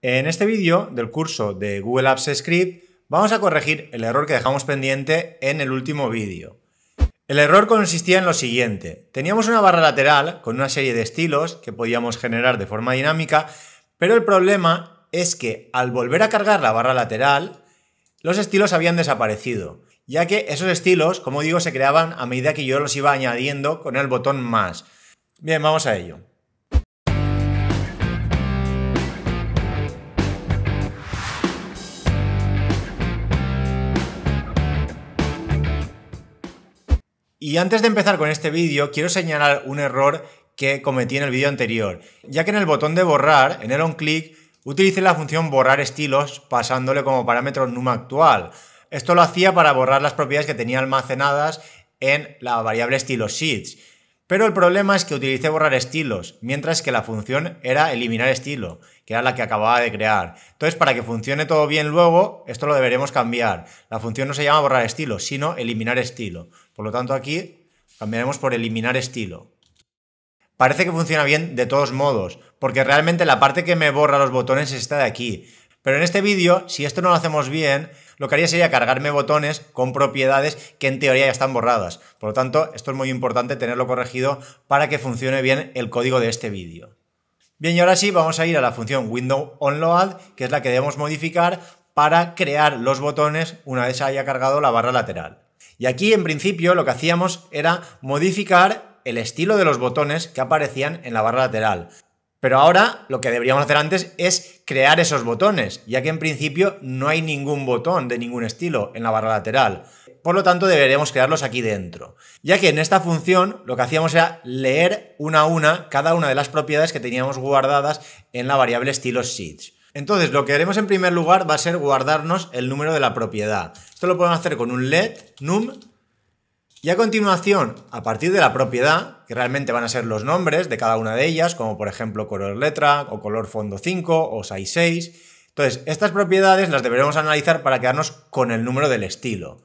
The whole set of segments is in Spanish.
En este vídeo del curso de Google Apps Script vamos a corregir el error que dejamos pendiente en el último vídeo. El error consistía en lo siguiente. Teníamos una barra lateral con una serie de estilos que podíamos generar de forma dinámica, pero el problema es que al volver a cargar la barra lateral, los estilos habían desaparecido, ya que esos estilos, como digo, se creaban a medida que yo los iba añadiendo con el botón más. Bien, vamos a ello. Y antes de empezar con este vídeo, quiero señalar un error que cometí en el vídeo anterior, ya que en el botón de borrar, en el on click, utilicé la función borrar estilos pasándole como parámetro num actual. Esto lo hacía para borrar las propiedades que tenía almacenadas en la variable estilo sheets. Pero el problema es que utilicé borrar estilos, mientras que la función era eliminar estilo, que era la que acababa de crear. Entonces, para que funcione todo bien luego, esto lo deberemos cambiar. La función no se llama borrar estilo, sino eliminar estilo. Por lo tanto, aquí cambiaremos por eliminar estilo. Parece que funciona bien de todos modos, porque realmente la parte que me borra los botones está de aquí. Pero en este vídeo, si esto no lo hacemos bien, lo que haría sería cargarme botones con propiedades que en teoría ya están borradas. Por lo tanto, esto es muy importante tenerlo corregido para que funcione bien el código de este vídeo. Bien, y ahora sí vamos a ir a la función window onload, que es la que debemos modificar para crear los botones una vez haya cargado la barra lateral. Y aquí en principio lo que hacíamos era modificar el estilo de los botones que aparecían en la barra lateral. Pero ahora lo que deberíamos hacer antes es crear esos botones, ya que en principio no hay ningún botón de ningún estilo en la barra lateral. Por lo tanto, deberíamos crearlos aquí dentro, ya que en esta función lo que hacíamos era leer una a una cada una de las propiedades que teníamos guardadas en la variable estilo sheets. Entonces, lo que haremos en primer lugar va a ser guardarnos el número de la propiedad. Esto lo podemos hacer con un let num y a continuación, a partir de la propiedad, que realmente van a ser los nombres de cada una de ellas, como por ejemplo color letra o color fondo 5 o 66, entonces estas propiedades las deberemos analizar para quedarnos con el número del estilo.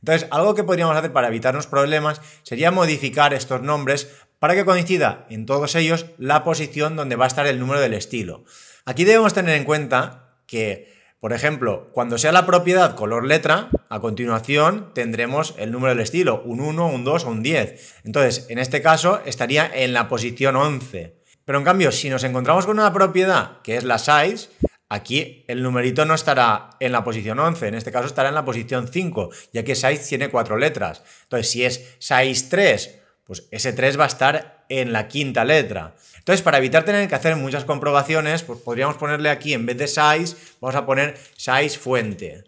Entonces, algo que podríamos hacer para evitarnos problemas sería modificar estos nombres para que coincida en todos ellos la posición donde va a estar el número del estilo. Aquí debemos tener en cuenta que, por ejemplo, cuando sea la propiedad color letra, a continuación tendremos el número del estilo, un 1, un 2 o un 10. Entonces, en este caso estaría en la posición 11. Pero en cambio, si nos encontramos con una propiedad que es la size, Aquí el numerito no estará en la posición 11, en este caso estará en la posición 5, ya que size tiene cuatro letras. Entonces, si es size 3 pues ese 3 va a estar en la quinta letra. Entonces, para evitar tener que hacer muchas comprobaciones, pues podríamos ponerle aquí, en vez de size, vamos a poner size fuente.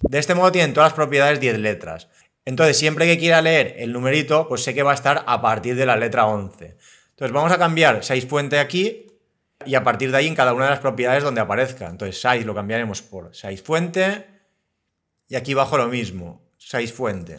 De este modo tienen todas las propiedades 10 letras. Entonces, siempre que quiera leer el numerito, pues sé que va a estar a partir de la letra 11. Entonces, vamos a cambiar size fuente aquí y a partir de ahí en cada una de las propiedades donde aparezca. Entonces, size lo cambiaremos por size fuente y aquí bajo lo mismo, size fuente.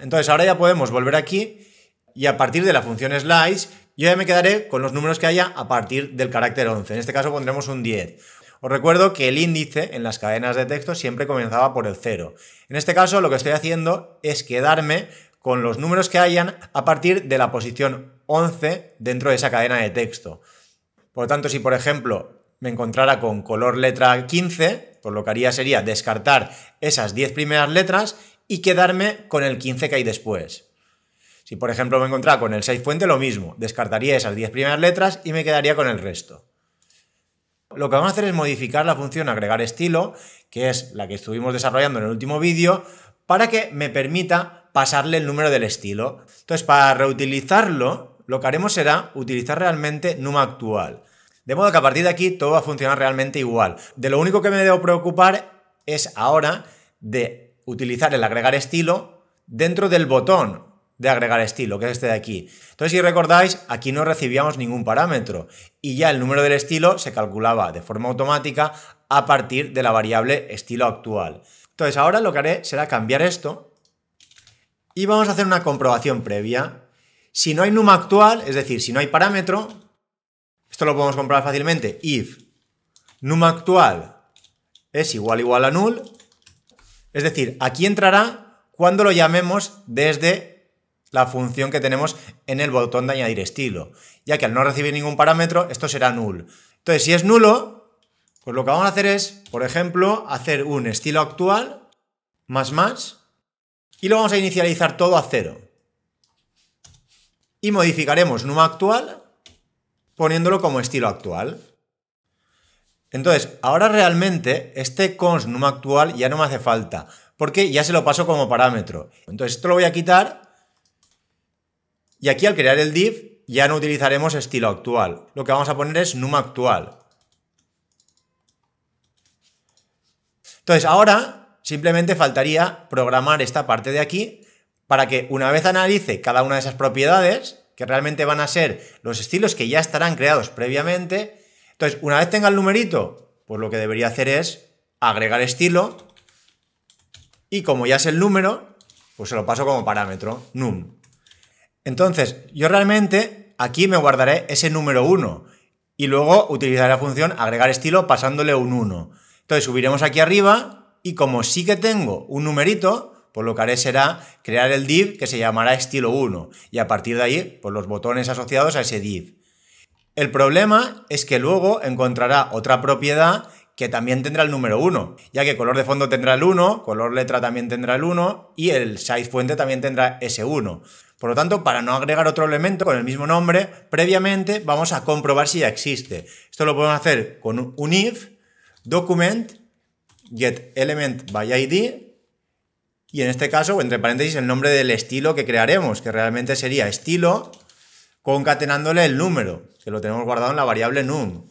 Entonces ahora ya podemos volver aquí y a partir de la función slice, yo ya me quedaré con los números que haya a partir del carácter 11. En este caso pondremos un 10. Os recuerdo que el índice en las cadenas de texto siempre comenzaba por el 0. En este caso lo que estoy haciendo es quedarme con los números que hayan a partir de la posición 11 dentro de esa cadena de texto. Por lo tanto, si por ejemplo me encontrara con color letra 15, pues lo que haría sería descartar esas 10 primeras letras y quedarme con el 15 que hay después. Si por ejemplo me encontraba con el 6 fuente, lo mismo, descartaría esas 10 primeras letras y me quedaría con el resto. Lo que vamos a hacer es modificar la función agregar estilo, que es la que estuvimos desarrollando en el último vídeo, para que me permita pasarle el número del estilo. Entonces, para reutilizarlo, lo que haremos será utilizar realmente numa actual. De modo que a partir de aquí todo va a funcionar realmente igual. De lo único que me debo preocupar es ahora de utilizar el agregar estilo dentro del botón de agregar estilo, que es este de aquí. Entonces, si recordáis, aquí no recibíamos ningún parámetro y ya el número del estilo se calculaba de forma automática a partir de la variable estilo actual. Entonces, ahora lo que haré será cambiar esto y vamos a hacer una comprobación previa. Si no hay num actual, es decir, si no hay parámetro, esto lo podemos comprobar fácilmente, if num actual es igual igual a null, es decir, aquí entrará cuando lo llamemos desde la función que tenemos en el botón de añadir estilo, ya que al no recibir ningún parámetro, esto será null. Entonces, si es nulo, pues lo que vamos a hacer es, por ejemplo, hacer un estilo actual, más más, y lo vamos a inicializar todo a cero. Y modificaremos num actual poniéndolo como estilo actual. Entonces, ahora realmente este const num actual ya no me hace falta, porque ya se lo paso como parámetro. Entonces, esto lo voy a quitar y aquí al crear el div ya no utilizaremos estilo actual. Lo que vamos a poner es num actual. Entonces, ahora simplemente faltaría programar esta parte de aquí para que una vez analice cada una de esas propiedades, que realmente van a ser los estilos que ya estarán creados previamente, entonces, una vez tenga el numerito, pues lo que debería hacer es agregar estilo y como ya es el número, pues se lo paso como parámetro, num. Entonces, yo realmente aquí me guardaré ese número 1 y luego utilizaré la función agregar estilo pasándole un 1. Entonces, subiremos aquí arriba y como sí que tengo un numerito, pues lo que haré será crear el div que se llamará estilo 1 y a partir de ahí, pues los botones asociados a ese div. El problema es que luego encontrará otra propiedad que también tendrá el número 1, ya que color de fondo tendrá el 1, color letra también tendrá el 1 y el size fuente también tendrá ese 1. Por lo tanto, para no agregar otro elemento con el mismo nombre, previamente vamos a comprobar si ya existe. Esto lo podemos hacer con un if document get element by id y en este caso, entre paréntesis, el nombre del estilo que crearemos, que realmente sería estilo concatenándole el número, que lo tenemos guardado en la variable num.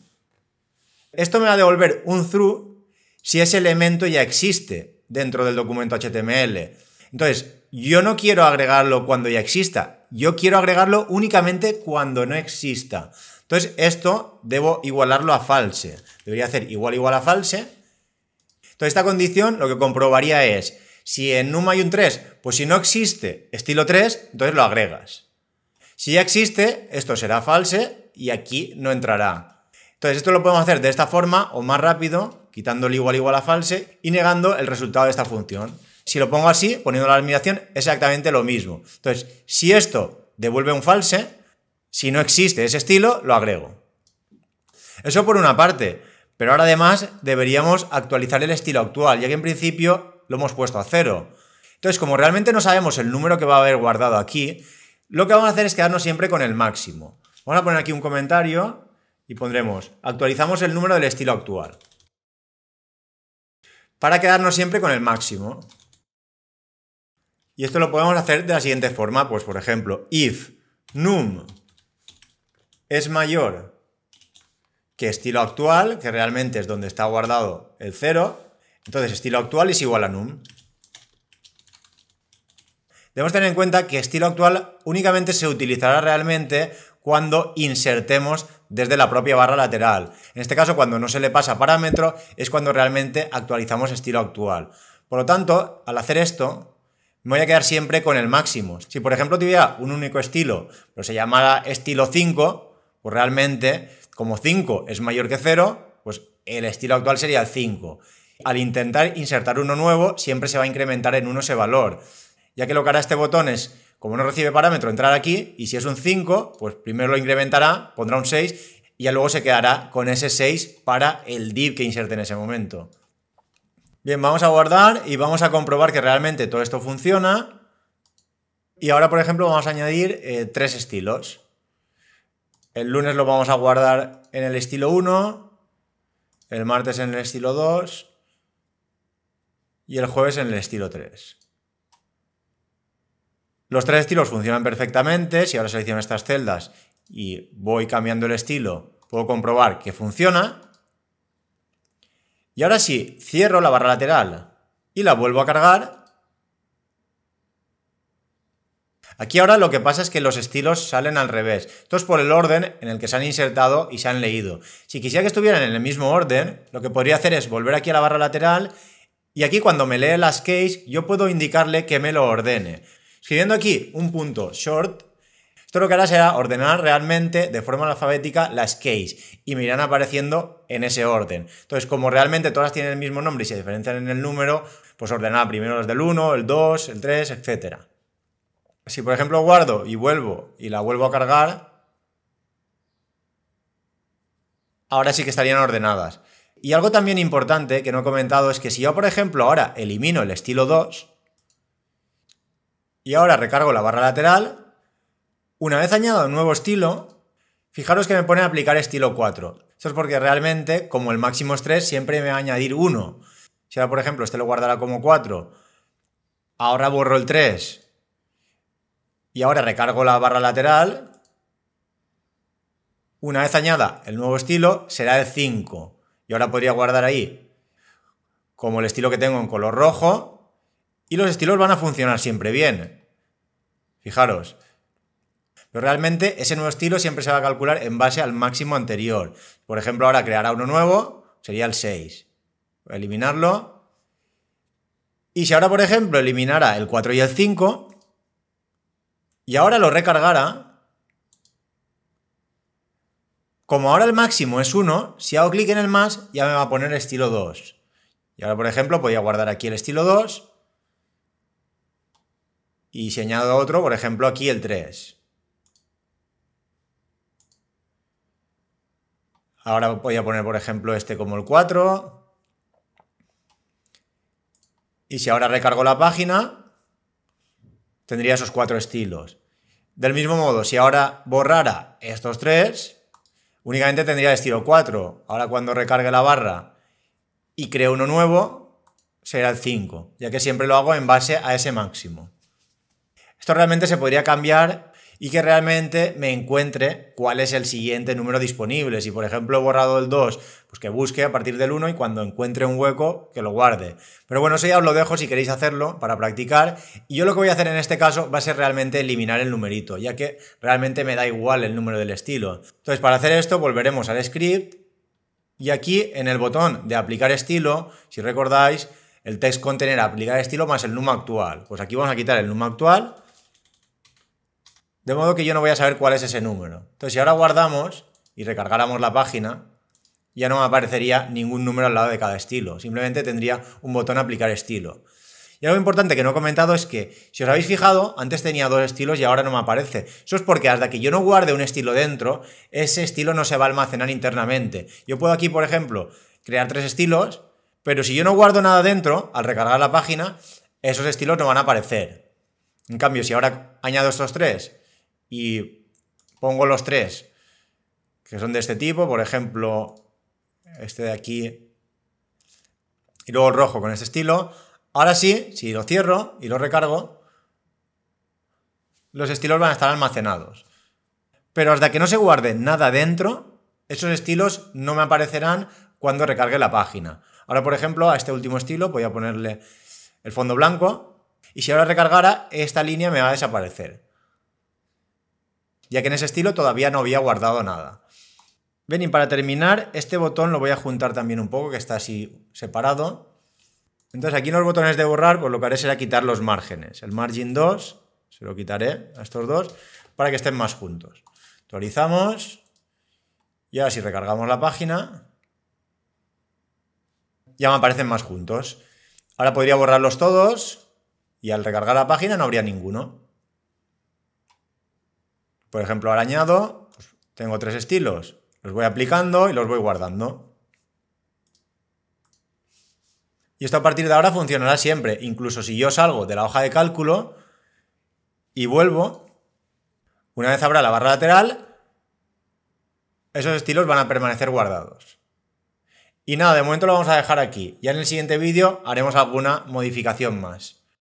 Esto me va a devolver un true si ese elemento ya existe dentro del documento HTML. Entonces, yo no quiero agregarlo cuando ya exista, yo quiero agregarlo únicamente cuando no exista. Entonces, esto debo igualarlo a false. Debería hacer igual igual a false. Entonces, esta condición lo que comprobaría es, si en num hay un 3, pues si no existe estilo 3, entonces lo agregas. Si ya existe, esto será false y aquí no entrará. Entonces, esto lo podemos hacer de esta forma o más rápido, quitándole igual igual a false y negando el resultado de esta función. Si lo pongo así, poniendo la admiración, exactamente lo mismo. Entonces, si esto devuelve un false, si no existe ese estilo, lo agrego. Eso por una parte, pero ahora además deberíamos actualizar el estilo actual, ya que en principio lo hemos puesto a cero. Entonces, como realmente no sabemos el número que va a haber guardado aquí, lo que vamos a hacer es quedarnos siempre con el máximo. Vamos a poner aquí un comentario y pondremos, actualizamos el número del estilo actual. Para quedarnos siempre con el máximo. Y esto lo podemos hacer de la siguiente forma, pues por ejemplo, if num es mayor que estilo actual, que realmente es donde está guardado el 0, entonces estilo actual es igual a num. Debemos tener en cuenta que estilo actual únicamente se utilizará realmente cuando insertemos desde la propia barra lateral. En este caso, cuando no se le pasa parámetro, es cuando realmente actualizamos estilo actual. Por lo tanto, al hacer esto, me voy a quedar siempre con el máximo. Si, por ejemplo, tuviera un único estilo, pero se llamara estilo 5, pues realmente, como 5 es mayor que 0, pues el estilo actual sería el 5. Al intentar insertar uno nuevo, siempre se va a incrementar en uno ese valor ya que lo que hará este botón es, como no recibe parámetro, entrar aquí y si es un 5, pues primero lo incrementará, pondrá un 6 y ya luego se quedará con ese 6 para el div que inserte en ese momento. Bien, vamos a guardar y vamos a comprobar que realmente todo esto funciona. Y ahora, por ejemplo, vamos a añadir eh, tres estilos. El lunes lo vamos a guardar en el estilo 1, el martes en el estilo 2 y el jueves en el estilo 3. Los tres estilos funcionan perfectamente. Si ahora selecciono estas celdas y voy cambiando el estilo, puedo comprobar que funciona. Y ahora sí, cierro la barra lateral y la vuelvo a cargar. Aquí ahora lo que pasa es que los estilos salen al revés. Esto es por el orden en el que se han insertado y se han leído. Si quisiera que estuvieran en el mismo orden, lo que podría hacer es volver aquí a la barra lateral y aquí cuando me lee las Case, yo puedo indicarle que me lo ordene. Escribiendo aquí un punto short, esto lo que hará será ordenar realmente de forma alfabética las case y me irán apareciendo en ese orden. Entonces, como realmente todas tienen el mismo nombre y se diferencian en el número, pues ordenar primero las del 1, el 2, el 3, etc. Si por ejemplo guardo y vuelvo y la vuelvo a cargar, ahora sí que estarían ordenadas. Y algo también importante que no he comentado es que si yo por ejemplo ahora elimino el estilo 2, y ahora recargo la barra lateral. Una vez añado un nuevo estilo, fijaros que me pone a aplicar estilo 4. Eso es porque realmente, como el máximo es 3, siempre me va a añadir 1. Si ahora, por ejemplo, este lo guardará como 4, ahora borro el 3 y ahora recargo la barra lateral, una vez añada el nuevo estilo, será el 5. Y ahora podría guardar ahí, como el estilo que tengo en color rojo, y los estilos van a funcionar siempre bien. Fijaros. Pero realmente ese nuevo estilo siempre se va a calcular en base al máximo anterior. Por ejemplo, ahora creará uno nuevo, sería el 6. Voy a eliminarlo. Y si ahora, por ejemplo, eliminara el 4 y el 5, y ahora lo recargara, como ahora el máximo es 1, si hago clic en el más, ya me va a poner estilo 2. Y ahora, por ejemplo, podría guardar aquí el estilo 2 y si añado otro, por ejemplo, aquí el 3. Ahora voy a poner, por ejemplo, este como el 4. Y si ahora recargo la página, tendría esos cuatro estilos. Del mismo modo, si ahora borrara estos tres, únicamente tendría el estilo 4. Ahora cuando recargue la barra y cree uno nuevo, será el 5, ya que siempre lo hago en base a ese máximo. Esto realmente se podría cambiar y que realmente me encuentre cuál es el siguiente número disponible. Si por ejemplo he borrado el 2, pues que busque a partir del 1 y cuando encuentre un hueco, que lo guarde. Pero bueno, eso ya os lo dejo si queréis hacerlo para practicar. Y yo lo que voy a hacer en este caso va a ser realmente eliminar el numerito, ya que realmente me da igual el número del estilo. Entonces para hacer esto volveremos al script y aquí en el botón de aplicar estilo, si recordáis, el text contener aplicar estilo más el número actual. Pues aquí vamos a quitar el num actual de modo que yo no voy a saber cuál es ese número. Entonces, si ahora guardamos y recargáramos la página, ya no me aparecería ningún número al lado de cada estilo. Simplemente tendría un botón aplicar estilo. Y algo importante que no he comentado es que, si os habéis fijado, antes tenía dos estilos y ahora no me aparece. Eso es porque hasta que yo no guarde un estilo dentro, ese estilo no se va a almacenar internamente. Yo puedo aquí, por ejemplo, crear tres estilos, pero si yo no guardo nada dentro, al recargar la página, esos estilos no van a aparecer. En cambio, si ahora añado estos tres y pongo los tres que son de este tipo, por ejemplo, este de aquí, y luego el rojo con este estilo, ahora sí, si lo cierro y lo recargo, los estilos van a estar almacenados. Pero hasta que no se guarde nada dentro, esos estilos no me aparecerán cuando recargue la página. Ahora, por ejemplo, a este último estilo voy a ponerle el fondo blanco y si ahora recargara, esta línea me va a desaparecer ya que en ese estilo todavía no había guardado nada. Bien, y para terminar, este botón lo voy a juntar también un poco, que está así separado. Entonces aquí en los botones de borrar, pues lo que haré será quitar los márgenes. El margin 2, se lo quitaré a estos dos, para que estén más juntos. Actualizamos. Y ahora si recargamos la página, ya me aparecen más juntos. Ahora podría borrarlos todos y al recargar la página no habría ninguno. Por ejemplo, arañado, tengo tres estilos, los voy aplicando y los voy guardando. Y esto a partir de ahora funcionará siempre, incluso si yo salgo de la hoja de cálculo y vuelvo, una vez habrá la barra lateral, esos estilos van a permanecer guardados. Y nada, de momento lo vamos a dejar aquí. Ya en el siguiente vídeo haremos alguna modificación más.